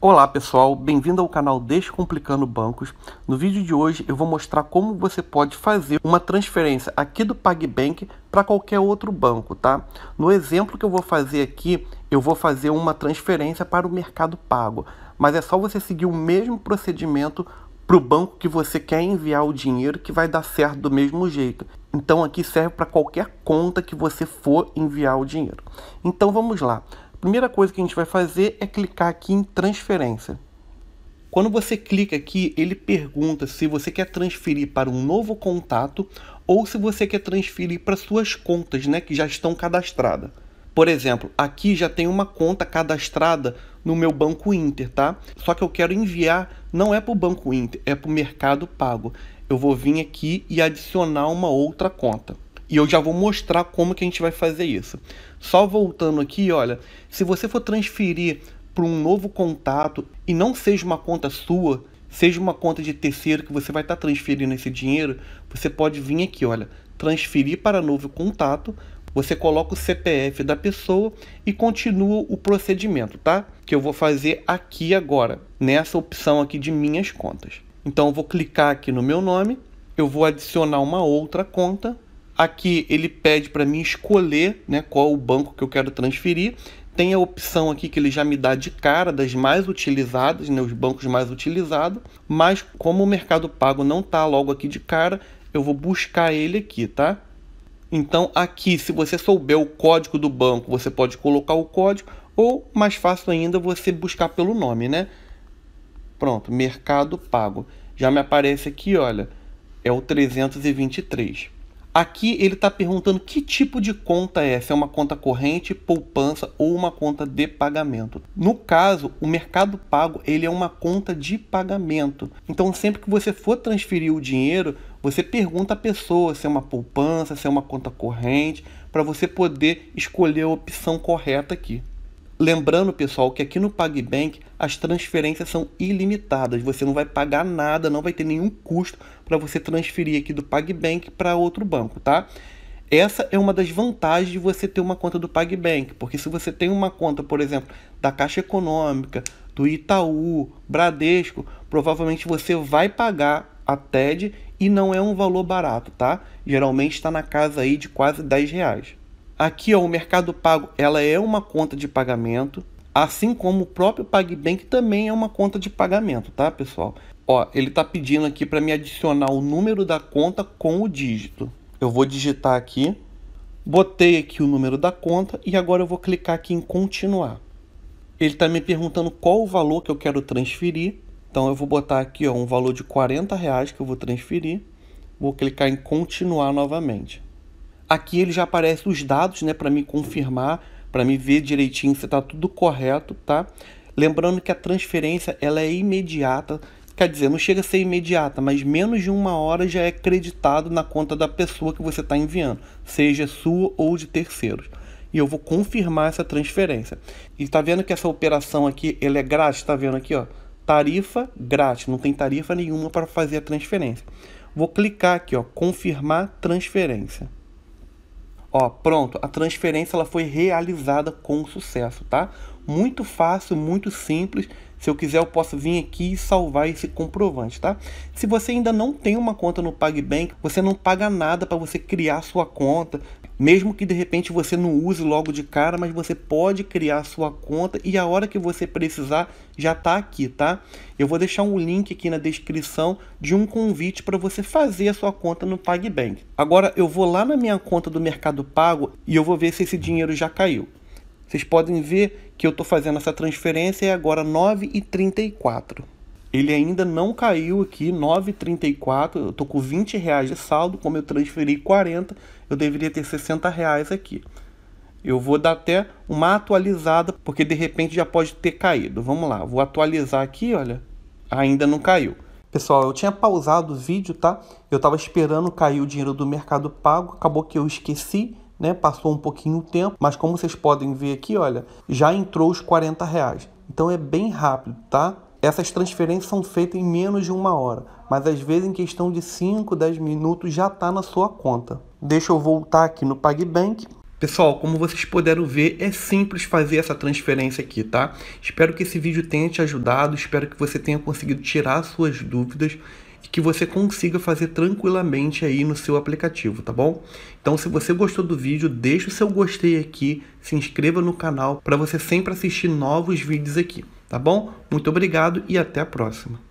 Olá pessoal, bem-vindo ao canal Descomplicando Bancos. No vídeo de hoje eu vou mostrar como você pode fazer uma transferência aqui do PagBank para qualquer outro banco, tá? No exemplo que eu vou fazer aqui, eu vou fazer uma transferência para o Mercado Pago, mas é só você seguir o mesmo procedimento para o banco que você quer enviar o dinheiro que vai dar certo do mesmo jeito. Então aqui serve para qualquer conta que você for enviar o dinheiro. Então vamos lá primeira coisa que a gente vai fazer é clicar aqui em transferência. Quando você clica aqui, ele pergunta se você quer transferir para um novo contato ou se você quer transferir para suas contas, né, que já estão cadastradas. Por exemplo, aqui já tem uma conta cadastrada no meu banco Inter, tá? Só que eu quero enviar, não é para o banco Inter, é para o Mercado Pago. Eu vou vir aqui e adicionar uma outra conta. E eu já vou mostrar como que a gente vai fazer isso. Só voltando aqui, olha, se você for transferir para um novo contato e não seja uma conta sua, seja uma conta de terceiro que você vai estar tá transferindo esse dinheiro, você pode vir aqui, olha, transferir para novo contato, você coloca o CPF da pessoa e continua o procedimento, tá? Que eu vou fazer aqui agora, nessa opção aqui de minhas contas. Então eu vou clicar aqui no meu nome, eu vou adicionar uma outra conta Aqui ele pede para mim escolher né, qual o banco que eu quero transferir. Tem a opção aqui que ele já me dá de cara das mais utilizadas, né, os bancos mais utilizados. Mas como o Mercado Pago não está logo aqui de cara, eu vou buscar ele aqui, tá? Então aqui, se você souber o código do banco, você pode colocar o código ou mais fácil ainda você buscar pelo nome, né? Pronto, Mercado Pago. Já me aparece aqui, olha, é o 323. Aqui ele está perguntando que tipo de conta é, se é uma conta corrente, poupança ou uma conta de pagamento. No caso, o Mercado Pago ele é uma conta de pagamento. Então, sempre que você for transferir o dinheiro, você pergunta à pessoa se é uma poupança, se é uma conta corrente, para você poder escolher a opção correta aqui. Lembrando, pessoal, que aqui no PagBank as transferências são ilimitadas. Você não vai pagar nada, não vai ter nenhum custo para você transferir aqui do PagBank para outro banco, tá? Essa é uma das vantagens de você ter uma conta do PagBank, porque se você tem uma conta, por exemplo, da Caixa Econômica, do Itaú, Bradesco, provavelmente você vai pagar a TED e não é um valor barato, tá? Geralmente está na casa aí de quase 10 reais. Aqui, ó, o Mercado Pago, ela é uma conta de pagamento, assim como o próprio PagBank também é uma conta de pagamento, tá, pessoal? Ó, ele tá pedindo aqui para me adicionar o número da conta com o dígito. Eu vou digitar aqui, botei aqui o número da conta e agora eu vou clicar aqui em continuar. Ele está me perguntando qual o valor que eu quero transferir. Então eu vou botar aqui ó, um valor de 40 reais que eu vou transferir. Vou clicar em continuar novamente. Aqui ele já aparece os dados, né, para me confirmar, para me ver direitinho se tá tudo correto, tá? Lembrando que a transferência ela é imediata, quer dizer, não chega a ser imediata, mas menos de uma hora já é creditado na conta da pessoa que você está enviando, seja sua ou de terceiros. E eu vou confirmar essa transferência. E tá vendo que essa operação aqui ela é grátis, tá vendo aqui, ó? Tarifa grátis, não tem tarifa nenhuma para fazer a transferência. Vou clicar aqui, ó, confirmar transferência. Ó, pronto, a transferência ela foi realizada com sucesso, tá? Muito fácil, muito simples se eu quiser, eu posso vir aqui e salvar esse comprovante, tá? Se você ainda não tem uma conta no PagBank, você não paga nada para você criar sua conta. Mesmo que de repente você não use logo de cara, mas você pode criar sua conta e a hora que você precisar já está aqui, tá? Eu vou deixar um link aqui na descrição de um convite para você fazer a sua conta no PagBank. Agora eu vou lá na minha conta do Mercado Pago e eu vou ver se esse dinheiro já caiu. Vocês podem ver que eu estou fazendo essa transferência é agora 9,34. Ele ainda não caiu aqui, 9,34. Eu estou com 20 reais de saldo. Como eu transferi 40, eu deveria ter 60 reais aqui. Eu vou dar até uma atualizada, porque de repente já pode ter caído. Vamos lá, vou atualizar aqui, olha. Ainda não caiu. Pessoal, eu tinha pausado o vídeo, tá? Eu estava esperando cair o dinheiro do Mercado Pago, acabou que eu esqueci né? Passou um pouquinho o tempo, mas como vocês podem ver aqui, olha, já entrou os 40 reais. Então é bem rápido, tá? Essas transferências são feitas em menos de uma hora, mas às vezes em questão de 5, 10 minutos já está na sua conta. Deixa eu voltar aqui no PagBank. Pessoal, como vocês puderam ver, é simples fazer essa transferência aqui, tá? Espero que esse vídeo tenha te ajudado, espero que você tenha conseguido tirar suas dúvidas que você consiga fazer tranquilamente aí no seu aplicativo, tá bom? Então, se você gostou do vídeo, deixa o seu gostei aqui, se inscreva no canal para você sempre assistir novos vídeos aqui, tá bom? Muito obrigado e até a próxima.